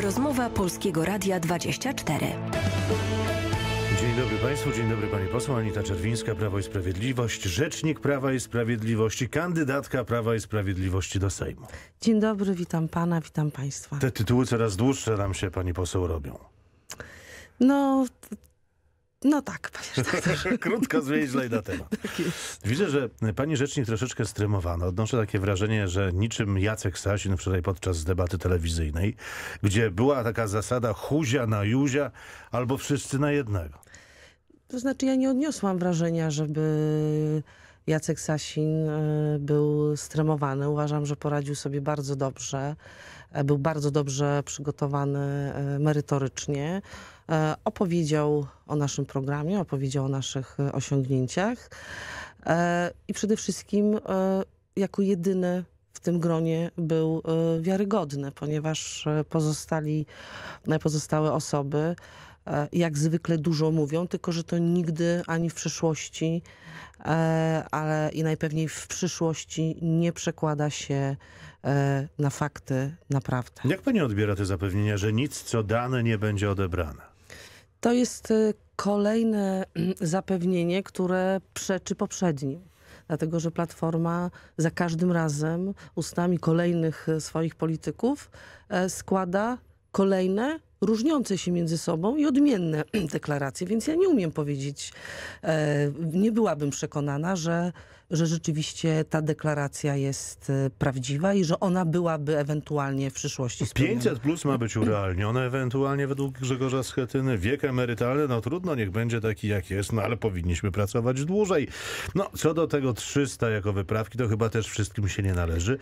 Rozmowa Polskiego Radia 24. Dzień dobry Państwu, dzień dobry Pani Poseł Anita Czerwińska, Prawo i Sprawiedliwość, Rzecznik Prawa i Sprawiedliwości, kandydatka Prawa i Sprawiedliwości do Sejmu. Dzień dobry, witam Pana, witam Państwa. Te tytuły coraz dłuższe nam się Pani Poseł robią. No, no tak, powiesz Krótko, zwięźle na temat. tak Widzę, że pani rzecznik troszeczkę stremowano. Odnoszę takie wrażenie, że niczym Jacek Sasin wczoraj podczas debaty telewizyjnej, gdzie była taka zasada huzia na juzia albo wszyscy na jednego. To znaczy ja nie odniosłam wrażenia, żeby Jacek Sasin e, był stremowany. Uważam, że poradził sobie bardzo dobrze. E, był bardzo dobrze przygotowany e, merytorycznie. Opowiedział o naszym programie, opowiedział o naszych osiągnięciach i przede wszystkim jako jedyny w tym gronie był wiarygodny, ponieważ pozostali, pozostałe osoby E, jak zwykle dużo mówią, tylko że to nigdy ani w przeszłości, e, ale i najpewniej w przyszłości nie przekłada się e, na fakty, na prawdę. Jak pani odbiera te zapewnienia, że nic co dane nie będzie odebrane? To jest kolejne zapewnienie, które przeczy poprzednim. Dlatego, że Platforma za każdym razem ustami kolejnych swoich polityków składa kolejne różniące się między sobą i odmienne deklaracje, więc ja nie umiem powiedzieć, e, nie byłabym przekonana, że że rzeczywiście ta deklaracja jest y, prawdziwa i że ona byłaby ewentualnie w przyszłości spełniona. 500 plus ma być urealnione ewentualnie według Grzegorza Schetyny. Wiek emerytalny, no trudno, niech będzie taki jak jest, no ale powinniśmy pracować dłużej. No, co do tego 300 jako wyprawki, to chyba też wszystkim się nie należy.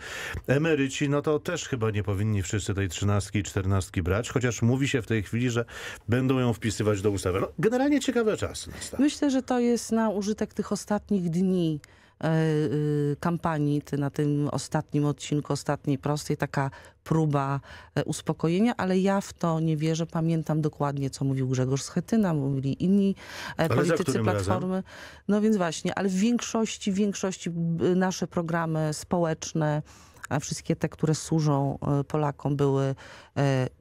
Emeryci, no to też chyba nie powinni wszyscy tej 13 i 14 brać, chociaż mówi się w tej chwili, że będą ją wpisywać do ustawy. No, generalnie ciekawe czasy. Myślę, że to jest na użytek tych ostatnich dni E, y, kampanii, na tym ostatnim odcinku, ostatniej prostej, taka próba e, uspokojenia, ale ja w to nie wierzę. Pamiętam dokładnie, co mówił Grzegorz Schetyna, mówili inni e, ale politycy Platformy. Razem? No więc właśnie, ale w większości, w większości nasze programy społeczne, a wszystkie te, które służą Polakom były,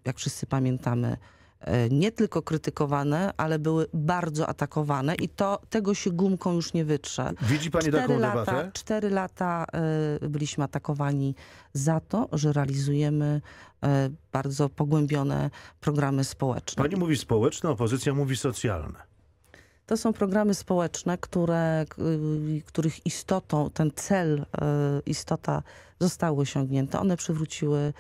jak wszyscy pamiętamy, E, nie tylko krytykowane, ale były bardzo atakowane i to tego się gumką już nie wytrze. Widzi pani cztery taką lata, debatę? Cztery lata e, byliśmy atakowani za to, że realizujemy e, bardzo pogłębione programy społeczne. Pani mówi społeczne, opozycja mówi socjalne. To są programy społeczne, które, y, których istotą, ten cel, istota zostały osiągnięte. One przywróciły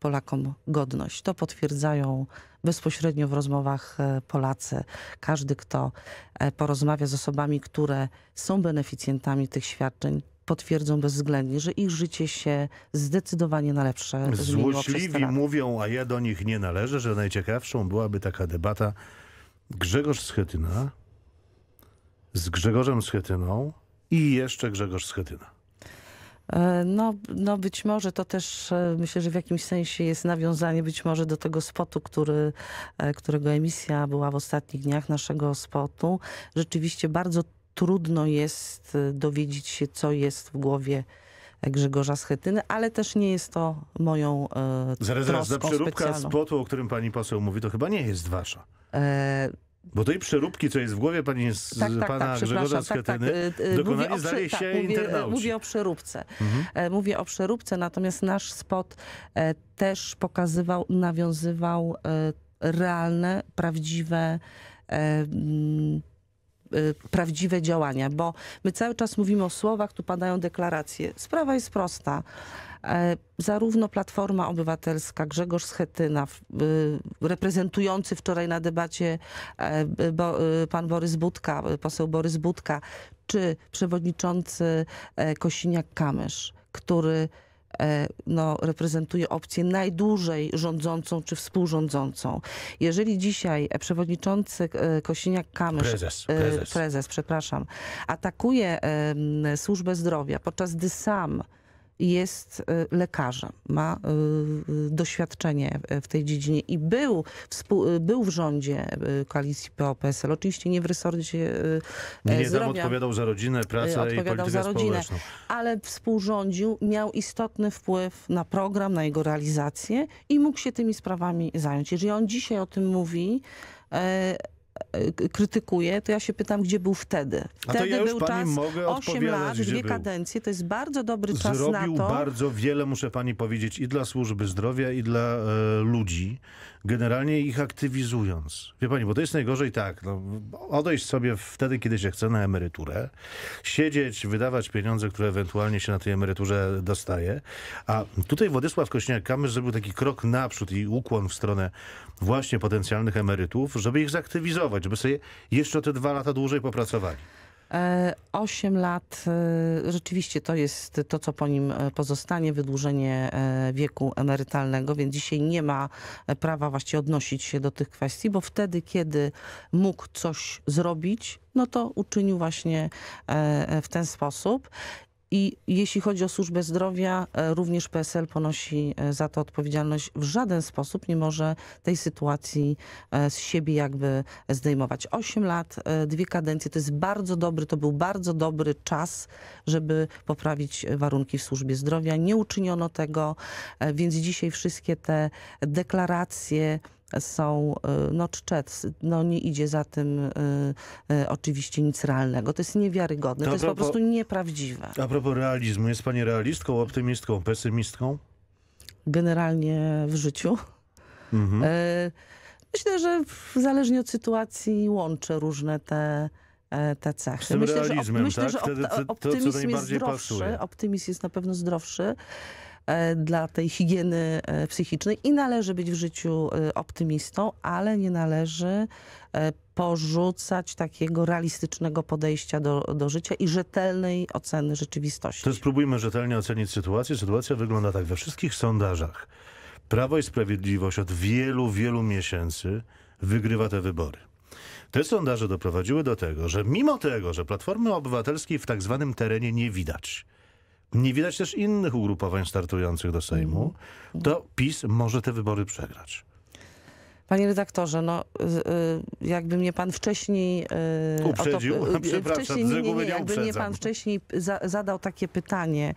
Polakom godność. To potwierdzają bezpośrednio w rozmowach e, Polacy. Każdy, kto e, porozmawia z osobami, które są beneficjentami tych świadczeń, potwierdzą bezwzględnie, że ich życie się zdecydowanie na lepsze Złośliwi mówią, a ja do nich nie należę, że najciekawszą byłaby taka debata Grzegorz Schetyna z Grzegorzem Schetyną i jeszcze Grzegorz Schetyna. No, no być może to też myślę, że w jakimś sensie jest nawiązanie być może do tego spotu, który, którego emisja była w ostatnich dniach naszego spotu. Rzeczywiście bardzo trudno jest dowiedzieć się, co jest w głowie Grzegorza Schetyny, ale też nie jest to moją e, Zaraz, zaraz, ta przeróbka spotu, o którym pani poseł mówi, to chyba nie jest wasza. E, bo tej przeróbki, co jest w głowie pani z tak, tak, pana tak, Grzegorza Schetyny, tak, tak. dokonali y, y, mówię zdaje tak, się tak, y, internauci. Mówię, o przeróbce. Mhm. E, mówię o przeróbce, natomiast nasz spot e, też pokazywał, nawiązywał e, realne, prawdziwe Y, prawdziwe działania, bo my cały czas mówimy o słowach, tu padają deklaracje. Sprawa jest prosta. E, zarówno Platforma Obywatelska, Grzegorz Schetyna, y, reprezentujący wczoraj na debacie e, y, pan Borys Budka, poseł Borys Budka, czy przewodniczący e, Kosiniak-Kamysz, który E, no, reprezentuje opcję najdłużej rządzącą czy współrządzącą. Jeżeli dzisiaj e, przewodniczący e, Kosiniak-Kamysz, prezes, prezes. prezes, przepraszam, atakuje służbę zdrowia, podczas gdy sam jest y, lekarzem, ma y, y, doświadczenie w tej dziedzinie i był, był w rządzie koalicji PO-PSL. Oczywiście nie w resorcie Nie e, zdrowia. odpowiadał za rodzinę, pracę odpowiadał i politykę za rodzinę, społeczną. Ale współrządził, miał istotny wpływ na program, na jego realizację i mógł się tymi sprawami zająć. Jeżeli on dzisiaj o tym mówi, e, krytykuje, to ja się pytam, gdzie był wtedy. Wtedy ja był czas 8 lat, dwie kadencje. To jest bardzo dobry czas Zrobił na to. Zrobił bardzo wiele, muszę pani powiedzieć, i dla służby zdrowia, i dla e, ludzi. Generalnie ich aktywizując. Wie pani, bo to jest najgorzej tak, no, odejść sobie wtedy, kiedy się chce na emeryturę, siedzieć, wydawać pieniądze, które ewentualnie się na tej emeryturze dostaje. A tutaj Władysław Kośniak-Kamysz zrobił taki krok naprzód i ukłon w stronę właśnie potencjalnych emerytów, żeby ich zaktywizować żeby sobie jeszcze te dwa lata dłużej popracowali. E, osiem lat e, rzeczywiście to jest to, co po nim e, pozostanie, wydłużenie wieku emerytalnego, więc dzisiaj nie ma prawa właściwie odnosić się do tych kwestii, bo wtedy, kiedy mógł coś zrobić, no to uczynił właśnie w ten sposób. I jeśli chodzi o służbę zdrowia, e, również PSL ponosi e, za to odpowiedzialność. W żaden sposób nie może tej sytuacji e, z siebie jakby zdejmować. Osiem lat, dwie kadencje to jest bardzo dobry, to był bardzo dobry czas, żeby poprawić warunki w służbie zdrowia. Nie uczyniono tego, więc dzisiaj wszystkie te deklaracje, są y, no, czczec, no nie idzie za tym y, y, oczywiście nic realnego. To jest niewiarygodne, to, to jest propos, po prostu nieprawdziwe. A propos realizmu, jest pani realistką, optymistką, pesymistką? Generalnie w życiu. Mhm. Y, myślę, że w zależnie od sytuacji łączę różne te e, te cechy. myślę, realizmem, że, op, myślę, tak? że opt, to, optymizm to, jest zdrowszy. Pasuje. Optymizm jest na pewno zdrowszy. E, dla tej higieny e, psychicznej i należy być w życiu e, optymistą, ale nie należy porzucać takiego realistycznego podejścia do, do życia i rzetelnej oceny rzeczywistości. To spróbujmy rzetelnie ocenić sytuację. Sytuacja wygląda tak. We wszystkich sondażach Prawo i Sprawiedliwość od wielu, wielu miesięcy wygrywa te wybory. Te sondaże doprowadziły do tego, że mimo tego, że Platformy Obywatelskiej w tak zwanym terenie nie widać, nie widać też innych ugrupowań startujących do Sejmu, mhm. to PiS może te wybory przegrać. Panie redaktorze, no y, jakby mnie pan wcześniej... Y, Uprzedził, to, y, przepraszam, wcześniej, nie, nie, nie, jakby mnie pan wcześniej za, zadał takie pytanie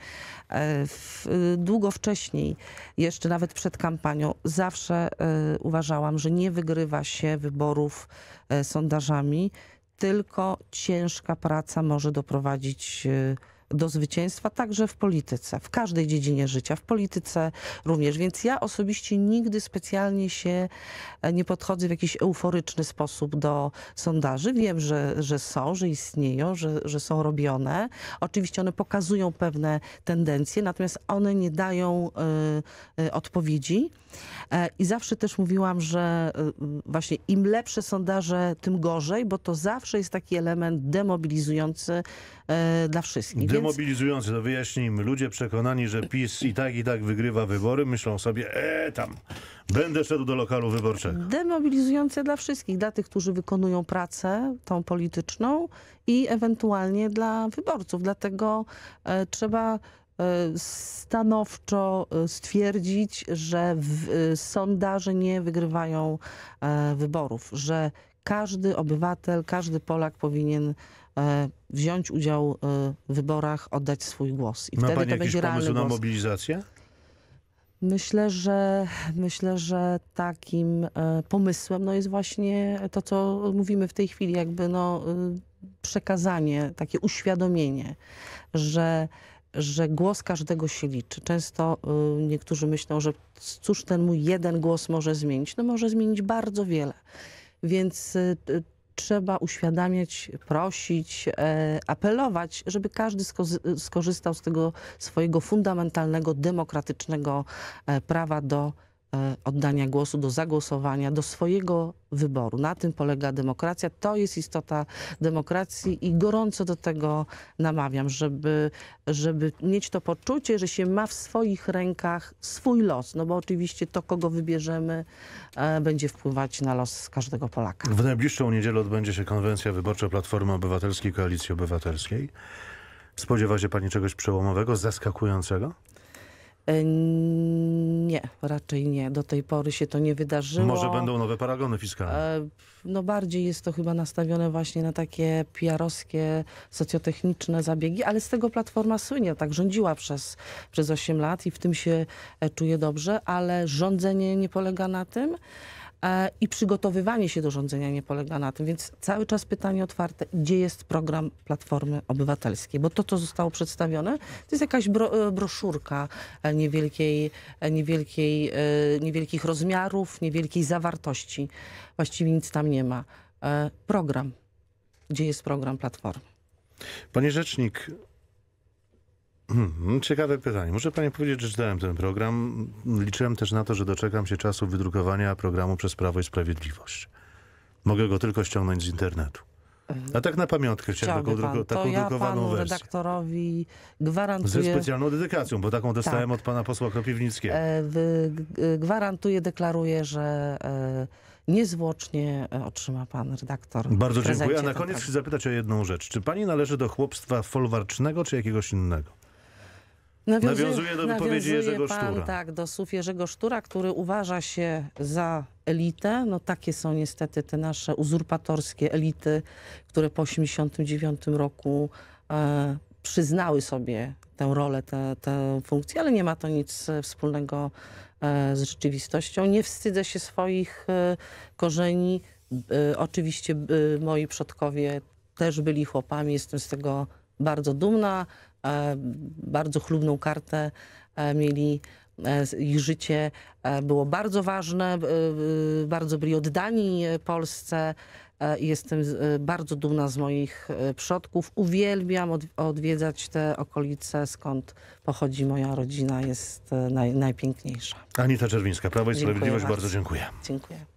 e, w, długo wcześniej, jeszcze nawet przed kampanią, zawsze e, uważałam, że nie wygrywa się wyborów e, sondażami, tylko ciężka praca może doprowadzić do zwycięstwa także w polityce, w każdej dziedzinie życia, w polityce również. Więc ja osobiście nigdy specjalnie się e, nie podchodzę w jakiś euforyczny sposób do sondaży. Wiem, że, że są, że istnieją, że, że są robione. Oczywiście one pokazują pewne tendencje, natomiast one nie dają y, y, odpowiedzi. I zawsze też mówiłam, że właśnie im lepsze sondaże, tym gorzej, bo to zawsze jest taki element demobilizujący dla wszystkich. Więc... mobilizujące, to wyjaśnijmy. Ludzie przekonani, że PiS i tak, i tak wygrywa wybory, myślą sobie, e tam, będę szedł do lokalu wyborczego. Demobilizujące dla wszystkich, dla tych, którzy wykonują pracę, tą polityczną i ewentualnie dla wyborców. Dlatego e, trzeba e, stanowczo e, stwierdzić, że w, e, sondaże nie wygrywają e, wyborów, że każdy obywatel, każdy Polak powinien e, wziąć udział e, w wyborach, oddać swój głos. I Ma wtedy Pani to będzie pomysł realny na głos. mobilizację? Myślę, że myślę, że takim e, pomysłem no, jest właśnie to, co mówimy w tej chwili, jakby no, przekazanie, takie uświadomienie, że że głos każdego się liczy. Często y, niektórzy myślą, że cóż ten mój jeden głos może zmienić. No może zmienić bardzo wiele. Więc y, trzeba uświadamiać, prosić, e, apelować, żeby każdy skorzystał z tego swojego fundamentalnego, demokratycznego e, prawa do E, oddania głosu, do zagłosowania, do swojego wyboru. Na tym polega demokracja. To jest istota demokracji i gorąco do tego namawiam, żeby, żeby mieć to poczucie, że się ma w swoich rękach swój los. No bo oczywiście to, kogo wybierzemy, e, będzie wpływać na los każdego Polaka. W najbliższą niedzielę odbędzie się konwencja wyborcza Platformy Obywatelskiej Koalicji Obywatelskiej. Spodziewa się pani czegoś przełomowego, zaskakującego? E, nie, raczej nie. Do tej pory się to nie wydarzyło. Może będą nowe paragony fiskalne. E, no bardziej jest to chyba nastawione właśnie na takie PR-owskie, socjotechniczne zabiegi, ale z tego Platforma słynie. Tak rządziła przez, przez 8 lat i w tym się e, czuje dobrze, ale rządzenie nie polega na tym. E, i przygotowywanie się do rządzenia nie polega na tym. Więc cały czas pytanie otwarte, gdzie jest program Platformy Obywatelskiej? Bo to, co zostało przedstawione, to jest jakaś bro, e, broszurka e, niewielkiej, niewielkiej, niewielkich rozmiarów, niewielkiej zawartości. Właściwie nic tam nie ma. Program. Gdzie jest program Platformy? Panie Rzecznik, Mhm, ciekawe pytanie. Muszę Pani powiedzieć, że czytałem ten program. Liczyłem też na to, że doczekam się czasu wydrukowania programu przez Prawo i Sprawiedliwość. Mogę go tylko ściągnąć z internetu. A tak na pamiątkę chciałem taką, pan, taką to ja panu wersję. redaktorowi gwarantuję... Ze specjalną dedykacją, bo taką dostałem tak. od pana posła Kropiwnickiego. E, gwarantuję, deklaruję, że e, niezwłocznie e, otrzyma pan redaktor. Bardzo dziękuję. A na koniec chcę zapytać o jedną rzecz. Czy pani należy do chłopstwa folwarcznego, czy jakiegoś innego? Nawiązuje, nawiązuje do wypowiedzi nawiązuje Jerzego pan, Sztura. Tak, do słów Jerzego Sztura, który uważa się za elitę. No takie są niestety te nasze uzurpatorskie elity, które po 89 roku e, przyznały sobie tę rolę, tę, funkcję, ale nie ma to nic wspólnego e, z rzeczywistością. Nie wstydzę się swoich e, korzeni. E, oczywiście e, moi przodkowie też byli chłopami, jestem z tego bardzo dumna. E, bardzo chlubną kartę e, mieli e, ich życie było bardzo ważne, bardzo byli oddani Polsce. Jestem bardzo dumna z moich przodków. Uwielbiam odwiedzać te okolice, skąd pochodzi moja rodzina. Jest naj, najpiękniejsza. Anita Czerwińska, Prawo i Sprawiedliwość, bardzo. bardzo dziękuję. Dziękuję.